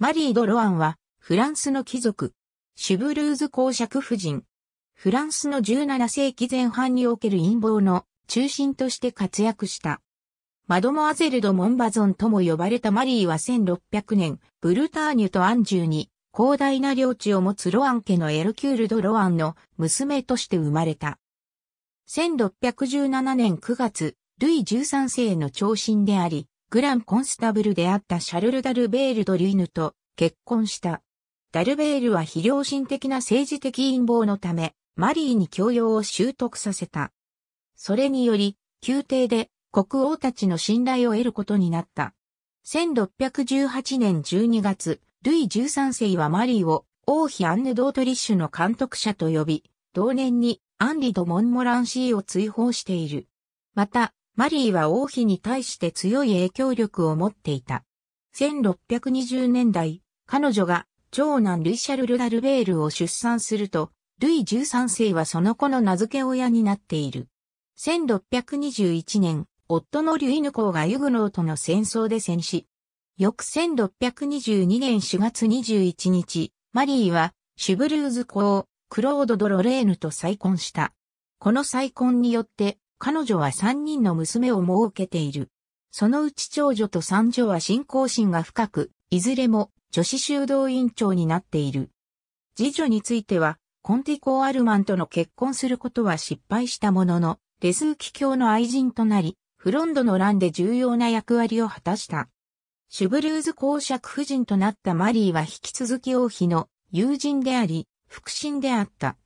マリー・ド・ロアンは、フランスの貴族、シュブルーズ公爵夫人。フランスの17世紀前半における陰謀の中心として活躍した。マドモアゼル・ド・モンバゾンとも呼ばれたマリーは1600年、ブルターニュとアンジュに広大な領地を持つロアン家のエルキュール・ド・ロアンの娘として生まれた。1617年9月、ルイ13世の長身であり、グランコンスタブルであったシャルル・ダルベール・ドリュイヌと結婚した。ダルベールは非良心的な政治的陰謀のため、マリーに教養を習得させた。それにより、宮廷で国王たちの信頼を得ることになった。1618年12月、ルイ13世はマリーを王妃アンヌ・ドートリッシュの監督者と呼び、同年にアンリ・ド・モンモランシーを追放している。また、マリーは王妃に対して強い影響力を持っていた。1620年代、彼女が長男ルイ・シャルル・ダルベールを出産すると、ルイ13世はその子の名付け親になっている。1621年、夫のリュイヌ公がユグノーとの戦争で戦死。翌1622年4月21日、マリーはシュブルーズ公、クロード・ドロレーヌと再婚した。この再婚によって彼女は三人の娘を設けている。そのうち長女と三女は信仰心が深く、いずれも女子修道院長になっている。次女については、コンティコ・アルマンとの結婚することは失敗したものの、レスーキ教の愛人となり、フロンドの乱で重要な役割を果たした。シュブルーズ公爵夫人となったマリーは引き続き王妃の友人であり、腹心であった。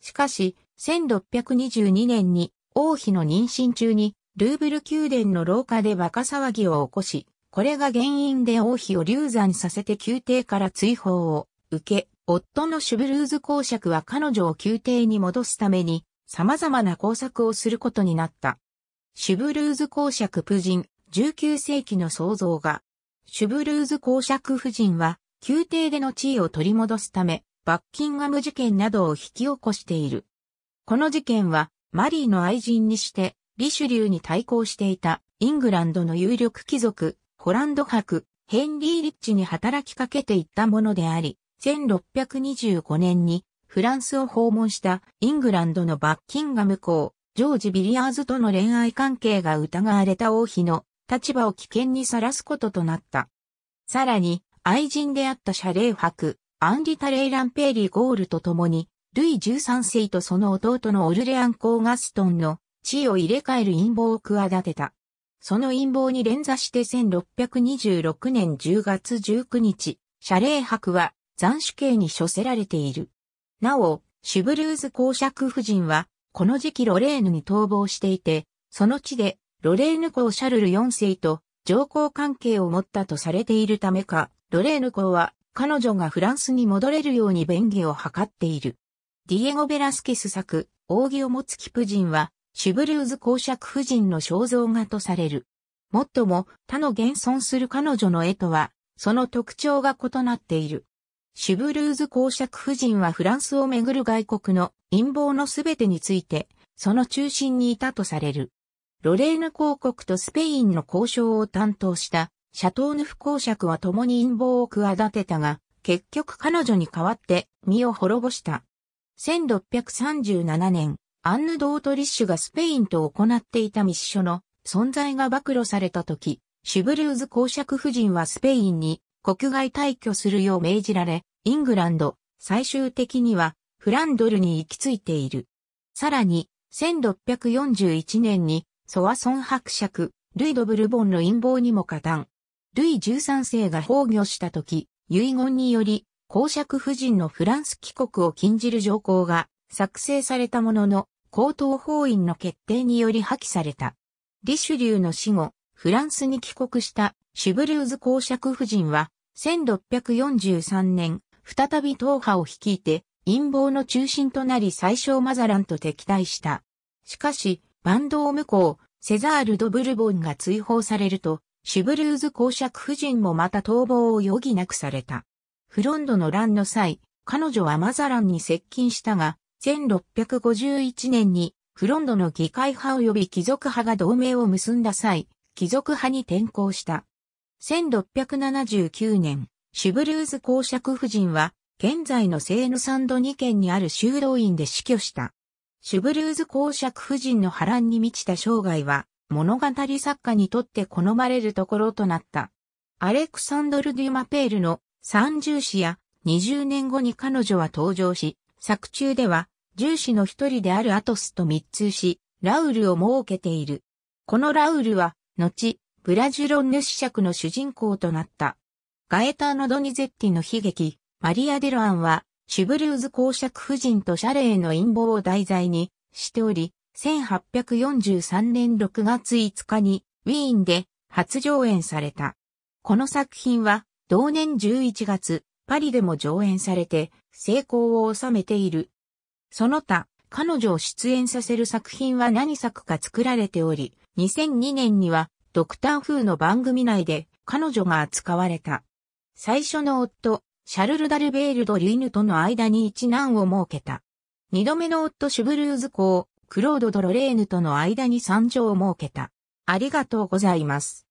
しかし、1622年に王妃の妊娠中に、ルーブル宮殿の廊下で若騒ぎを起こし、これが原因で王妃を流産させて宮廷から追放を受け、夫のシュブルーズ公爵は彼女を宮廷に戻すために、様々な工作をすることになった。シュブルーズ公爵夫人、19世紀の創造画。シュブルーズ公爵夫人は、宮廷での地位を取り戻すため、バッキンガム事件などを引き起こしている。この事件は、マリーの愛人にして、リシュリューに対抗していたイングランドの有力貴族、ホランド博、ヘンリー・リッチに働きかけていったものであり、1625年にフランスを訪問したイングランドのバッキンガム公、ジョージ・ビリアーズとの恋愛関係が疑われた王妃の立場を危険にさらすこととなった。さらに、愛人であったシャレー博、アンリ・タレイランペーリー・ゴールと共に、ルイ13世とその弟のオルレアン公ガストンの地位を入れ替える陰謀を企てた。その陰謀に連座して1626年10月19日、謝礼博は斬首刑に処せられている。なお、シュブルーズ公爵夫人は、この時期ロレーヌに逃亡していて、その地で、ロレーヌ公シャルル4世と上皇関係を持ったとされているためか、ロレーヌ公は彼女がフランスに戻れるように便宜を図っている。ディエゴ・ベラスケス作、扇を持つキプ人は、シュブルーズ公爵夫人の肖像画とされる。もっとも、他の現存する彼女の絵とは、その特徴が異なっている。シュブルーズ公爵夫人はフランスをめぐる外国の陰謀のすべてについて、その中心にいたとされる。ロレーヌ公国とスペインの交渉を担当したシャトーヌフ公爵は共に陰謀を企てたが、結局彼女に代わって身を滅ぼした。1637年、アンヌ・ドートリッシュがスペインと行っていた密書の存在が暴露された時、シュブルーズ公爵夫人はスペインに国外退去するよう命じられ、イングランド、最終的にはフランドルに行き着いている。さらに、1641年にソワソン伯爵、ルイ・ド・ブルボンの陰謀にも加担。ルイ13世が崩御した時、遺言により、公爵夫人のフランス帰国を禁じる条項が作成されたものの、高等法院の決定により破棄された。リシュリューの死後、フランスに帰国したシュブルーズ公爵夫人は、1643年、再び党派を率いて、陰謀の中心となり最小マザランと敵対した。しかし、バンドを無効、セザール・ド・ブルボンが追放されると、シュブルーズ公爵夫人もまた逃亡を余儀なくされた。フロンドの乱の際、彼女はマザランに接近したが、1651年にフロンドの議会派及び貴族派が同盟を結んだ際、貴族派に転向した。1679年、シュブルーズ公爵夫人は、現在のセーヌサンド2県にある修道院で死去した。シュブルーズ公爵夫人の波乱に満ちた生涯は、物語作家にとって好まれるところとなった。アレクサンドル・デュマペールの三重子や20年後に彼女は登場し、作中では重0の一人であるアトスと密通し、ラウルを設けている。このラウルは、後、ブラジュロンヌ子爵の主人公となった。ガエターノ・ドニゼッティの悲劇、マリア・デロアンは、シュブルーズ公爵夫人とシャレへの陰謀を題材にしており、1843年6月5日にウィーンで初上演された。この作品は同年11月、パリでも上演されて、成功を収めている。その他、彼女を出演させる作品は何作か作られており、2002年には、ドクター風の番組内で、彼女が扱われた。最初の夫、シャルル・ダルベール・ド・リーヌとの間に一難を設けた。二度目の夫シュブルーズ公、クロード・ド・ロレーヌとの間に三女を設けた。ありがとうございます。